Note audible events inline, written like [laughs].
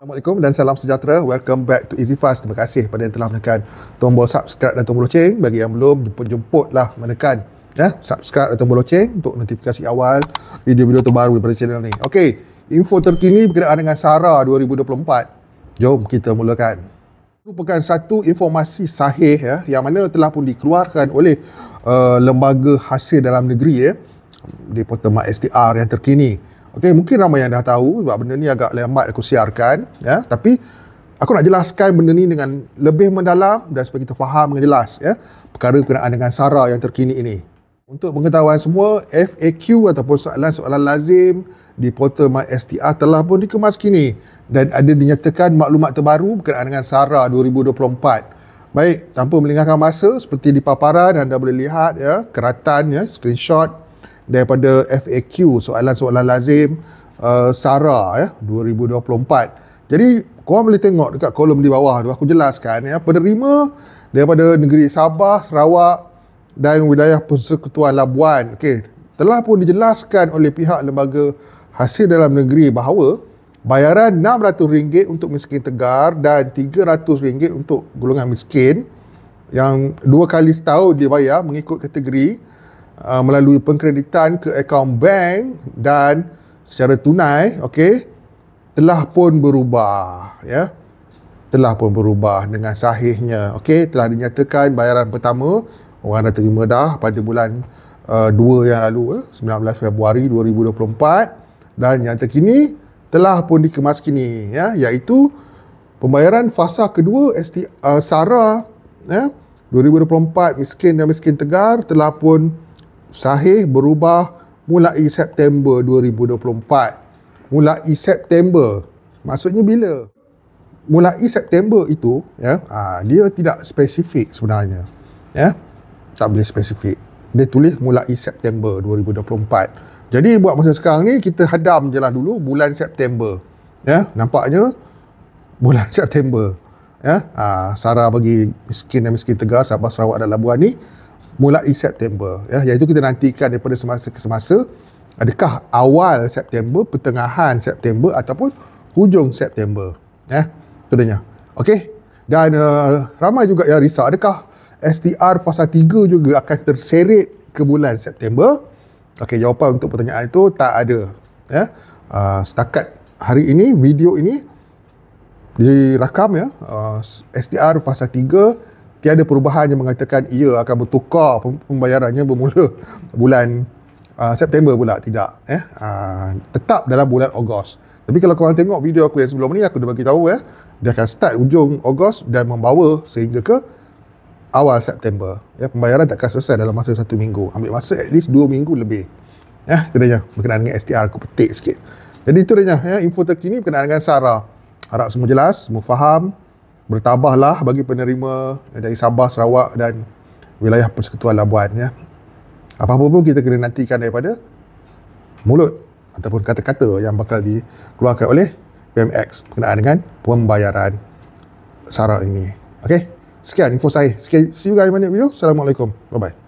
Assalamualaikum dan salam sejahtera. Welcome back to Easy Fast. Terima kasih kepada yang telah menekan tombol subscribe dan tombol loceng. Bagi yang belum, jemput-jemputlah menekan ya, subscribe dan tombol loceng untuk notifikasi awal video-video terbaru daripada channel ni. Okey, info terkini berkenaan dengan SARA 2024. Jom kita mulakan. Merupakan satu informasi sahih ya, yang mana telah pun dikeluarkan oleh uh, lembaga hasil dalam negeri ya, di Potemak STR yang terkini. Okay, mungkin ramai yang dah tahu sebab benda ni agak lambat aku siarkan, ya. Tapi aku nak jelaskan benda ni dengan lebih mendalam dan supaya kita faham dengan jelas, ya. Perkara berkenaan dengan Sarah yang terkini ini. Untuk pengetahuan semua, FAQ ataupun soalan-soalan lazim di portal MySTR telah pun dikemas kini dan ada dinyatakan maklumat terbaru berkenaan dengan Sarah 2024. Baik, tanpa melengahkan masa seperti di paparan anda boleh lihat ya, keratan ya, screenshot daripada FAQ soalan-soalan lazim uh, SARA ya 2024. Jadi korang boleh tengok dekat kolom di bawah tu aku jelaskan ya penerima daripada negeri Sabah, Sarawak dan wilayah Persekutuan Labuan. Okey, telah pun dijelaskan oleh pihak lembaga hasil dalam negeri bahawa bayaran RM600 untuk miskin tegar dan RM300 untuk golongan miskin yang dua kali setahun dibayar mengikut kategori uh, melalui pengkreditan ke akaun bank dan secara tunai okey telah pun berubah ya telah pun berubah dengan sahihnya okey telah dinyatakan bayaran pertama orang dah terima dah pada bulan 2 uh, yang lalu eh, 19 Februari 2024 dan yang terkini telah pun dikemas kini ya iaitu pembayaran fasa kedua ST uh, SARA ya 2024 miskin dan miskin tegar telah pun sahih berubah mulai September 2024. Mulai September. Maksudnya bila? Mulai September itu, ya, aa, ha, dia tidak spesifik sebenarnya. Ya. Tak boleh spesifik. Dia tulis mulai September 2024. Jadi buat masa sekarang ni kita hadam jelah dulu bulan September. Ya, nampaknya bulan [laughs] September. Ya, aa, ha, Sarah bagi miskin dan miskin tegar Sabah Sarawak dan Labuan ni mulai September. Ya, iaitu kita nantikan daripada semasa ke semasa adakah awal September, pertengahan September ataupun hujung September. Ya, itu dia. Okey. Dan uh, ramai juga yang risau adakah STR fasa 3 juga akan terseret ke bulan September. Okey, jawapan untuk pertanyaan itu tak ada. Ya. Uh, setakat hari ini video ini dirakam ya uh, ah, STR fasa tiada perubahan yang mengatakan ia akan bertukar pembayarannya bermula bulan uh, September pula tidak eh uh, tetap dalam bulan Ogos tapi kalau korang tengok video aku yang sebelum ni aku dah bagi tahu eh dia akan start ujung Ogos dan membawa sehingga ke awal September ya pembayaran takkan selesai dalam masa satu minggu ambil masa at least dua minggu lebih ya itu dia berkenaan dengan STR aku petik sikit jadi itu dia ya info terkini berkenaan dengan Sarah harap semua jelas semua faham bertambahlah bagi penerima dari Sabah, Sarawak dan wilayah Persekutuan Labuan ya. Apa-apa pun kita kena nantikan daripada mulut ataupun kata-kata yang bakal dikeluarkan oleh PMX berkenaan dengan pembayaran sarang ini. Okey. Sekian info saya. Sekian, see you guys in my next video. Assalamualaikum. Bye-bye.